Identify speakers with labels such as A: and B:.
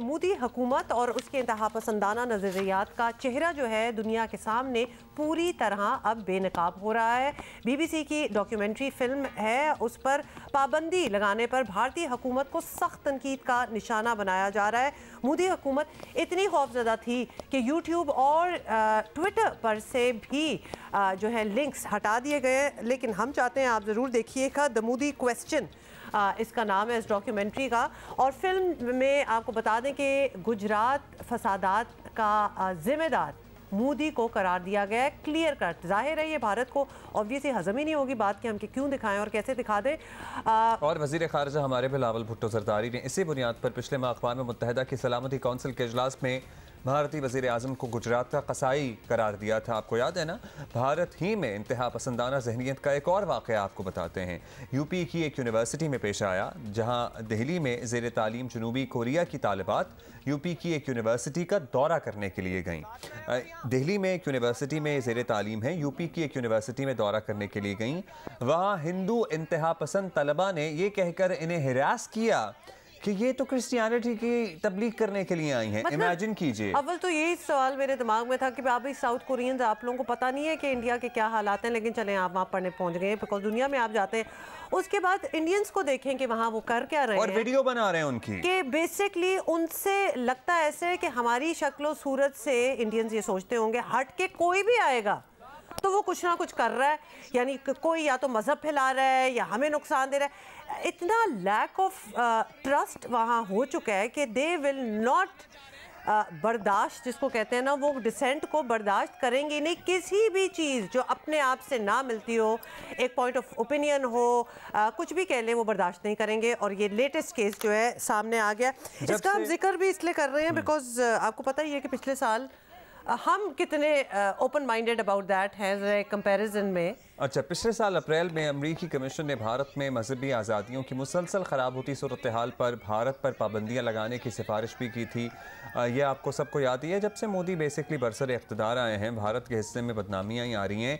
A: मोदी हुकूमत और उसके इंतहा पसंदाना नज़रियात का चेहरा जो है दुनिया के सामने पूरी तरह अब बेनकाब हो रहा है बीबीसी की डॉक्यूमेंट्री फिल्म है उस पर पाबंदी लगाने पर भारतीय हुकूमत को सख्त तनकीद का निशाना बनाया जा रहा है मोदी हुकूमत इतनी खौफजदा थी कि यूट्यूब और ट्विटर पर से भी जो है लिंक्स हटा दिए गए लेकिन हम चाहते हैं आप ज़रूर देखिएगा द मोदी क्वेश्चन आ, इसका नाम है इस डॉक्यूमेंट्री का और फिल्म में आपको बता दें कि गुजरात फसादात का जिम्मेदार मोदी को करार दिया गया है क्लियर कट जाहिर है ये भारत को ऑब्वियसली हजम ही नहीं होगी बात कि हम क्यों दिखाएं और कैसे दिखा दें
B: और वजीर खारजा हमारे बिलावल भुट्टो सरदारी ने इसी बुनियाद पर पिछले माह अखबार में मुतहदा की सलामती कौंसिल के अजलास में भारतीय वजीर अजम को गुजरात का कसाई करार दिया था आपको याद है ना भारत ही में इंतहा पसंदाना जहनीत का एक और वाक़ आपको बताते हैं यूपी की एक यूनिवर्सिटी में पेश आया जहाँ दिल्ली में जेर तालीम जनूबी कोरिया की तालबात यूपी की एक यूनिवर्सिटी का दौरा करने के लिए गईं दिल्ली में एक यूनिवर्सिटी में जेर तालीम है यूपी की एक यूनिवर्सिटी में दौरा करने के लिए गईं वहाँ हिंदू इंतहा पसंद तलबा ने यह कह कहकर इन्हें हिरास किया कि ये तो क्रिस्टियनिटी की तबलीग करने के लिए आई इमेजिन मतलब कीजिए अवल
A: तो यही सवाल मेरे दिमाग में था कि आप भी साउथ कोरियन आप लोगों को पता नहीं है कि इंडिया के क्या हालात हैं लेकिन चलें आप वहाँ पढ़ने पहुँच गए बिकॉज दुनिया में आप जाते हैं उसके बाद इंडियंस को देखें कि वहाँ वो कर क्या रहे और वीडियो
B: बना रहे हैं उनकी कि
A: बेसिकली उनसे लगता ऐसे है कि हमारी शक्लो सूरत से इंडियंस ये सोचते होंगे हट के कोई भी आएगा तो वो कुछ ना कुछ कर रहा है यानी कोई या तो मज़हब फैला रहा है या हमें नुकसान दे रहा है इतना लैक ऑफ ट्रस्ट वहाँ हो चुका है कि दे विल नॉट बर्दाश्त जिसको कहते हैं ना वो डिसेंट को बर्दाश्त करेंगे नहीं किसी भी चीज़ जो अपने आप से ना मिलती हो एक पॉइंट ऑफ ओपिनियन हो आ, uh, कुछ भी कह लें वो बर्दाश्त नहीं करेंगे और ये लेटेस्ट केस जो है सामने आ गया इसका हम जिक्र भी इसलिए कर रहे हैं बिकॉज हम्म। uh, आपको पता ही है कि पिछले साल हम कितने ओपन माइंडेड अबाउट दैट हैं कंपैरिजन में
B: अच्छा पिछले साल अप्रैल में अमरीकी कमीशन ने भारत में मजहबी आज़ादियों की मुसलसल ख़राब होती सूरत हाल पर भारत पर पाबंदियाँ लगाने की सिफारिश भी की थी यह आपको सबको याद ही है जब से मोदी बेसिकली बरसर इकतदार आए हैं भारत के हिस्से में बदनामियाँ ही आ रही हैं